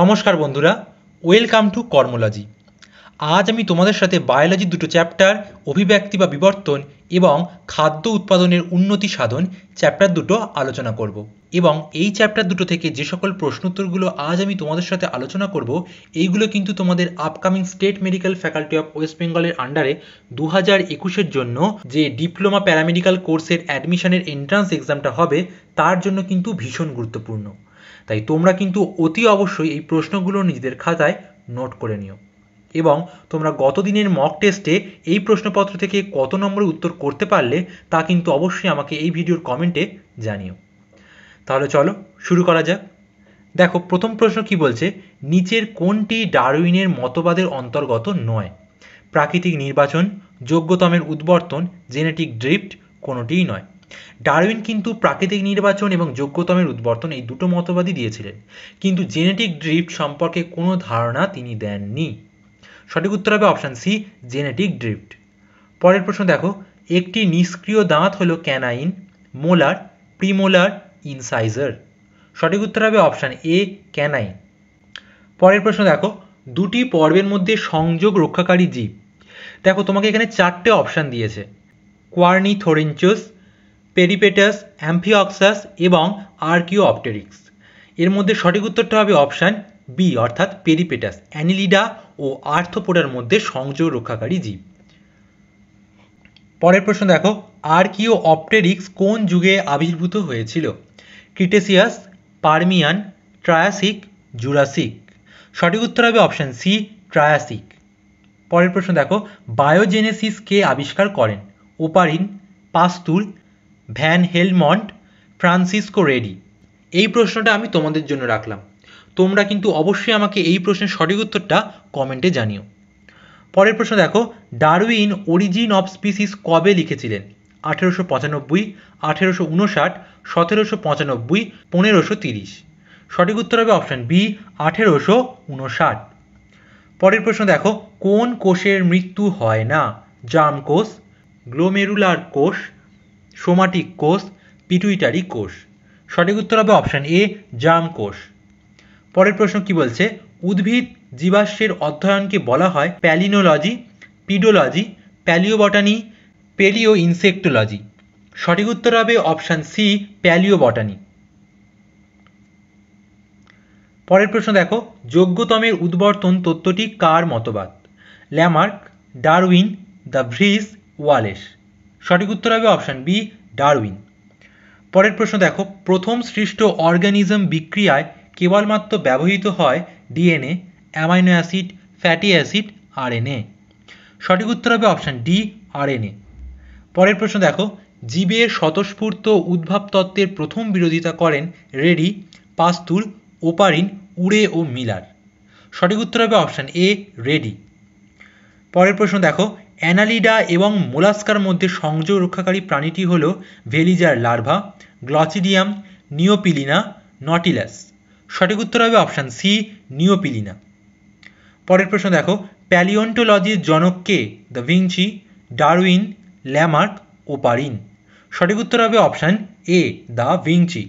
নমস্কার বন্ধুরা welcome to কর্মোলজি আজ আমি তোমাদের সাথে বায়োলজির দুটো চ্যাপ্টার অভিব্যক্তি বা বিবর্তন এবং খাদ্য উৎপাদনের উন্নতি সাধন চ্যাপ্টার দুটো আলোচনা করব এবং এই চ্যাপ্টার দুটো থেকে যে সকল প্রশ্নোত্তরগুলো আজ আমি তোমাদের সাথে আলোচনা করব এইগুলো কিন্তু তোমাদের upcoming state medical faculty of west বেঙ্গলের আন্ডারে দু হাজার একুশের জন্য যে ডিপ্লোমা প্যারামেডিক্যাল কোর্সের অ্যাডমিশনের এন্ট্রান্স এক্সামটা হবে তার জন্য কিন্তু ভীষণ গুরুত্বপূর্ণ তাই তোমরা কিন্তু অতি অবশ্যই এই প্রশ্নগুলো নিজেদের খাতায় নোট করে নিও এবং তোমরা গত দিনের মক টেস্টে এই প্রশ্নপত্র থেকে কত নম্বরে উত্তর করতে পারলে তা কিন্তু অবশ্যই আমাকে এই ভিডিওর কমেন্টে জানিও তাহলে চলো শুরু করা যাক দেখো প্রথম প্রশ্ন কি বলছে নিচের কোনটি ডারউইনের মতবাদের অন্তর্গত নয় প্রাকৃতিক নির্বাচন যোগ্যতমের উদ্বর্তন জেনেটিক ড্রিফ্ট কোনোটিই নয় ডারউইন কিন্তু প্রাকৃতিক নির্বাচন এবং যোগ্যতমের উদ্বর্তন এই দুটো মতবাদই দিয়েছিলেন কিন্তু জেনেটিক ড্রিফট সম্পর্কে কোনো ধারণা তিনি দেননি সঠিক উত্তর হবে অপশান সি জেনেটিক ড্রিফ্ট পরের প্রশ্ন দেখো একটি নিষ্ক্রিয় দাঁত হলো ক্যানাইন মোলার প্রিমোলার ইনসাইজার সঠিক উত্তর হবে অপশান এ ক্যানাইন পরের প্রশ্ন দেখো দুটি পর্বের মধ্যে সংযোগ রক্ষাকারী জীব দেখো তোমাকে এখানে চারটে অপশান দিয়েছে কোয়ার্নিথোরেঞ্চস পেরিপেটাস অ্যাম্ফিঅক্সাস এবং অপটেরিক্স এর মধ্যে সঠিক উত্তরটা হবে অপশান বি অর্থাৎ পেরিপেটাস অ্যানিলিডা ও আর্থোপোডার মধ্যে সংযোগ রক্ষাকারী জীব পরের প্রশ্ন দেখো আর্কিও অপটেরিক্স কোন যুগে আবির্ভূত হয়েছিল ক্রিটেসিয়াস পারমিয়ান ট্রায়াসিক জুরাসিক সঠিক উত্তর হবে অপশান সি ট্রায়াসিক পরের প্রশ্ন দেখো বায়োজেনেসিস কে আবিষ্কার করেন Oparin Pasteur van Helmont Francisco Redi এই প্রশ্নটা আমি তোমাদের জন্য রাখলাম তোমরা কিন্তু অবশ্যই আমাকে এই প্রশ্নের সঠিক উত্তরটা কমেন্টে জানিও পরের প্রশ্ন দেখো ডারউইন অরিজিন অফ স্পিসিস কবে লিখেছিলেন আঠেরোশো পঁচানব্বই আঠেরোশো উনষাট সতেরোশো পঁচানব্বই পনেরোশো তিরিশ সঠিক উত্তর হবে অপশান বি আঠেরোশো উনষাট পরের প্রশ্ন দেখো কোন কোষের মৃত্যু হয় না জাম কোষ গ্লোমেরুলার কোষ সোমাটিক কোষ পিটুইটারি কোষ সঠিক উত্তর হবে অপশান এ জাম কোষ পরের প্রশ্ন কি বলছে উদ্ভিদ জীবাশ্মের অধ্যয়নকে বলা হয় প্যালিনোলজি পিডোলজি প্যালিওবটানি পেলিও ইনসেক্টোলজি সঠিক উত্তর হবে অপশান সি প্যালিওবটানি পরের প্রশ্ন দেখো যোগ্যতমের উদ্বর্তন তত্ত্বটি কার মতবাদ Lamarck Darwin de Vries Wallace সঠিক উত্তর হবে অপশান বি ডারউইন পরের প্রশ্ন দেখো প্রথম সৃষ্ট অর্গানিজম বিক্রিয়ায় কেবলমাত্র ব্যবহৃত হয় DNA amino acid fatty acid RNA সঠিক উত্তর হবে অপশান ডি আরএনএ পরের প্রশ্ন দেখো জীবের স্বতঃস্ফূর্ত উদ্ভাব তত্ত্বের প্রথম বিরোধিতা করেন রেডি পাস্তুর ওপারিন উড়ে ও মিলার সঠিক উত্তর হবে অপশান এ রেডি পরের প্রশ্ন দেখো অ্যানালিডা এবং মোলাস্কার মধ্যে সংযোগ রক্ষাকারী প্রাণীটি হল ভেলিজার লার্ভা গ্লচিডিয়াম নিওপিলিনা নটিলাস সঠিক উত্তর হবে অপশান সি নিওপিলিনা পরের প্রশ্ন দেখো প্যালিওন্টোলজির জনক কে da Vinci Darwin Lamarck Oparin সঠিক উত্তর হবে অপশান এ দ্য ভিঞ্চি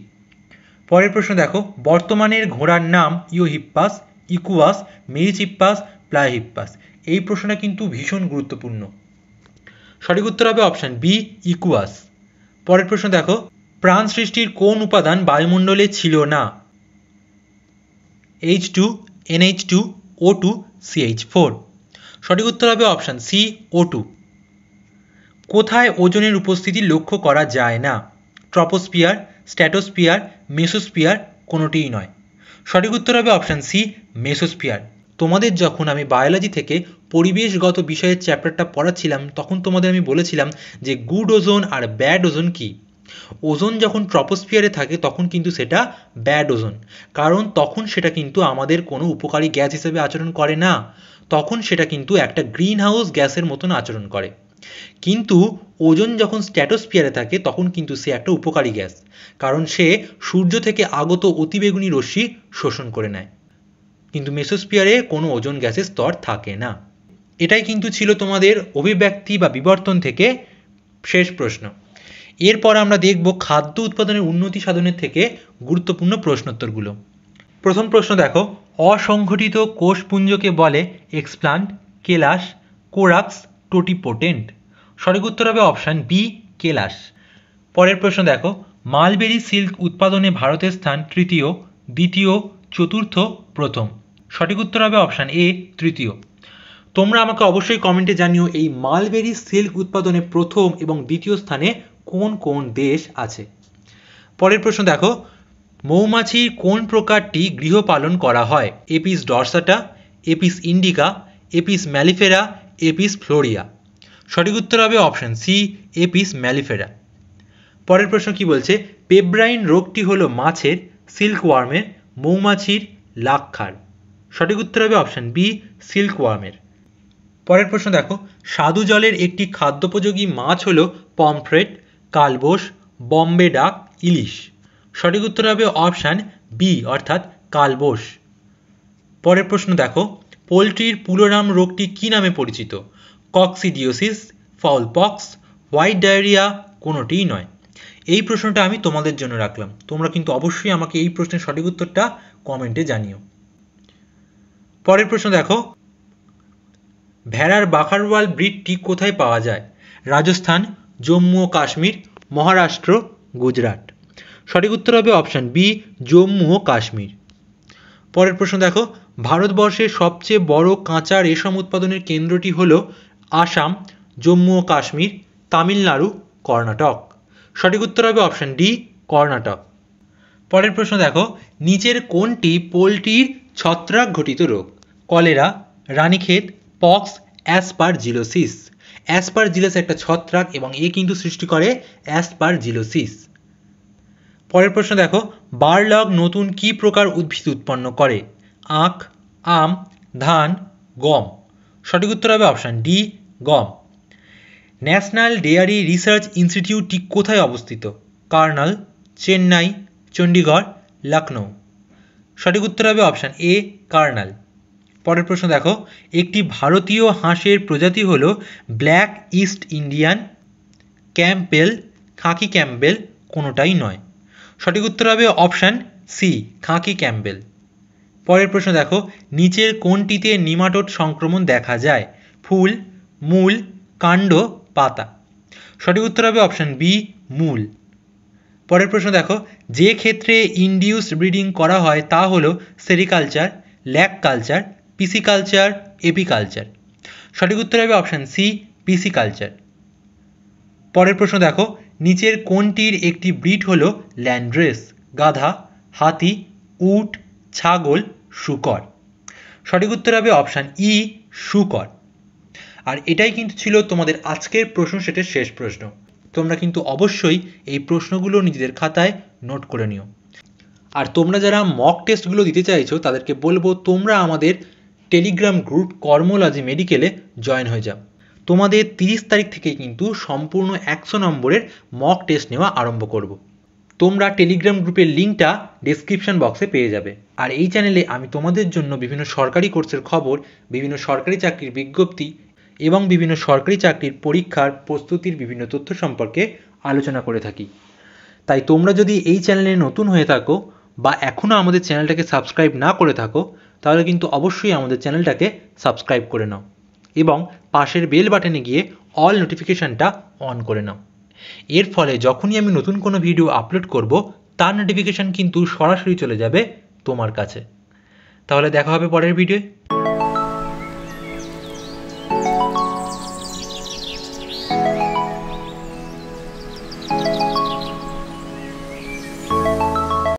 পরের প্রশ্ন দেখো বর্তমানের ঘোড়ার নাম ইওহিপ্পাস ইকুয়াস মেরিচিপ্পাস প্লাহিপ্পাস এই প্রশ্নটা কিন্তু ভীষণ গুরুত্বপূর্ণ সঠিক উত্তর হবে অপশান বি ইকুয়াস পরের প্রশ্ন দেখো প্রাণ সৃষ্টির কোন উপাদান বায়ুমণ্ডলে ছিল না H two NH two O two CH four সঠিক উত্তর হবে অপশান সি ও টু কোথায় ওজনের উপস্থিতি লক্ষ্য করা যায় না ট্রপোস্পিয়ার স্ট্যাটোস্পিয়ার মেসোস্পিয়ার কোনোটিই নয় সঠিক উত্তর হবে অপশান সি মেসোস্পিয়ার তোমাদের যখন আমি বায়োলজি থেকে পরিবেশগত বিষয়ের চ্যাপ্টারটা পড়াচ্ছিলাম তখন তোমাদের আমি বলেছিলাম যে গুড ওজোন আর ব্যাড ওজোন কী ওজোন যখন ট্রপোস্ফিয়ারে থাকে তখন কিন্তু সেটা ব্যাড ওজোন কারণ তখন সেটা কিন্তু আমাদের কোনো উপকারী গ্যাস হিসেবে আচরণ করে না তখন সেটা কিন্তু একটা গ্রিন হাউস গ্যাসের মতন আচরণ করে কিন্তু ওজন যখন স্ট্যাটোস্ফিয়ারে থাকে তখন কিন্তু সে একটা উপকারী গ্যাস কারণ সে সূর্য থেকে আগত অতিবেগুনি রশ্মি শোষণ করে নেয় কিন্তু মেসোস্পিয়ারে কোনো ওজন গ্যাসের স্তর থাকে না এটাই কিন্তু ছিল তোমাদের অভিব্যক্তি বা বিবর্তন থেকে শেষ প্রশ্ন এরপর আমরা দেখব খাদ্য উৎপাদনের উন্নতি সাধনের থেকে গুরুত্বপূর্ণ প্রশ্নোত্তরগুলো প্রথম প্রশ্ন দেখো অসংঘটিত কোষপুঞ্জকে বলে এক্সপ্লান্ট কেলাস কোরাক্স টোটিপোটেন্ট সঠিক উত্তর হবে অপশান বি কেলাস পরের প্রশ্ন দেখো মালবেরি সিল্ক উৎপাদনে ভারতের স্থান তৃতীয় দ্বিতীয় চতুর্থ প্রথম সঠিক উত্তর হবে অপশান এ তৃতীয় তোমরা আমাকে অবশ্যই কমেন্টে জানিও এই মালবেরি সিল্ক উৎপাদনে প্রথম এবং দ্বিতীয় স্থানে কোন কোন দেশ আছে পরের প্রশ্ন দেখো মৌমাছির কোন প্রকারটি গৃহপালন করা হয় Apis dorsata Apis indica Apis mellifera Apis florea সঠিক উত্তর হবে অপশন সি এপিস ম্যালিফেরা পরের প্রশ্ন কি বলছে পেব্রাইন রোগটি হলো মাছের সিল্ক ওয়ার্মের মৌমাছির লাক্ষার সঠিক উত্তর হবে অপশান বি সিল্ক ওয়ার্মের পরের প্রশ্ন দেখো স্বাদু জলের একটি খাদ্যোপযোগী মাছ হলো পমফ্রেট কালবোস বম্বে ডাক ইলিশ সঠিক উত্তর হবে অপশান বি অর্থাৎ কালবোস পরের প্রশ্ন দেখো পোলট্রির পুরোনাম রোগটি কী নামে পরিচিত কক্সিডিওসিস পক্স হোয়াইট ডায়রিয়া কোনোটিই নয় এই প্রশ্নটা আমি তোমাদের জন্য রাখলাম তোমরা কিন্তু অবশ্যই আমাকে এই প্রশ্নের সঠিক উত্তরটা কমেন্টে জানিও পরের প্রশ্ন দেখো ভেড়ার বাখারওয়াল ব্রিডটি কোথায় পাওয়া যায় রাজস্থান জম্মু ও কাশ্মীর মহারাষ্ট্র গুজরাট সঠিক উত্তর হবে অপশান বি জম্মু ও কাশ্মীর পরের প্রশ্ন দেখো ভারতবর্ষের সবচেয়ে বড় কাঁচা রেশম উৎপাদনের কেন্দ্রটি হল আসাম জম্মু ও কাশ্মীর তামিলনাড়ু কর্ণাটক সঠিক উত্তর হবে অপশন ডি কর্ণাটক পরের প্রশ্ন দেখো নিচের কোনটি পোলট্রির ছত্রাক ঘটিত রোগ cholera Ranikhet pox aspergillosis Aspergillus একটা ছত্রাক এবং এ কিন্তু সৃষ্টি করে অ্যাসপার জিলোসিস পরের প্রশ্ন দেখো বার্লগ নতুন কি প্রকার উদ্ভিদ উৎপন্ন করে আখ আম ধান গম সঠিক উত্তর হবে অপশান ডি গম ন্যাশনাল ডেয়ারি রিসার্চ ইনস্টিটিউটটি কোথায় অবস্থিত কার্নাল চেন্নাই চণ্ডীগড় লখনৌ সঠিক উত্তর হবে অপশান এ কার্নাল পরের প্রশ্ন দেখো একটি ভারতীয় হাঁসের প্রজাতি হল black East Indian Campbell khaki Campbell কোনোটাই নয় সঠিক উত্তর হবে অপশান সি খাঁকি ক্যাম্পেল পরের প্রশ্ন দেখো নিচের কোনটিতে নিমাটোড সংক্রমণ দেখা যায় ফুল মূল কাণ্ড পাতা সঠিক উত্তর হবে অপশন বি মূল পরের প্রশ্ন দেখো যে ক্ষেত্রে ইন্ডিউস ব্রিডিং করা হয় তা হল sericulture lac culture pisciculture apiculture সঠিক উত্তর হবে অপশান সি কালচার পরের প্রশ্ন দেখো নিচের কোনটির একটি ব্রিড হল ল্যান্ড্রেস গাধা হাতি উট ছাগল শুকর সঠিক উত্তর হবে অপশান ই e, শুকর আর এটাই কিন্তু ছিল তোমাদের আজকের প্রশ্ন সেটের শেষ প্রশ্ন তোমরা কিন্তু অবশ্যই এই প্রশ্নগুলো নিজেদের খাতায় নোট করে নিও আর তোমরা যারা মক টেস্টগুলো দিতে চাইছো তাদেরকে বলবো তোমরা আমাদের টেলিগ্রাম গ্রুপ কর্মোলজি মেডিকেলে জয়েন হয়ে যাও তোমাদের তিরিশ তারিখ থেকে কিন্তু সম্পূর্ণ একশো নম্বরের মক টেস্ট নেওয়া আরম্ভ করব। তোমরা টেলিগ্রাম গ্রুপের লিঙ্কটা ডিসক্রিপশন বক্সে পেয়ে যাবে আর এই চ্যানেলে আমি তোমাদের জন্য বিভিন্ন সরকারি কোর্সের খবর বিভিন্ন সরকারি চাকরির বিজ্ঞপ্তি এবং বিভিন্ন সরকারি চাকরির পরীক্ষার প্রস্তুতির বিভিন্ন তথ্য সম্পর্কে আলোচনা করে থাকি তাই তোমরা যদি এই চ্যানেলে নতুন হয়ে থাকো বা এখনও আমাদের চ্যানেলটাকে সাবস্ক্রাইব না করে থাকো তাহলে কিন্তু অবশ্যই আমাদের চ্যানেলটাকে সাবস্ক্রাইব করে নাও এবং পাশের বেল বাটনে গিয়ে অল নোটিফিকেশানটা অন করে নাও এর ফলে যখনই আমি নতুন কোনো ভিডিও আপলোড করব তার নোটিফিকেশান কিন্তু সরাসরি চলে যাবে তোমার কাছে তাহলে দেখা হবে পরের ভিডিও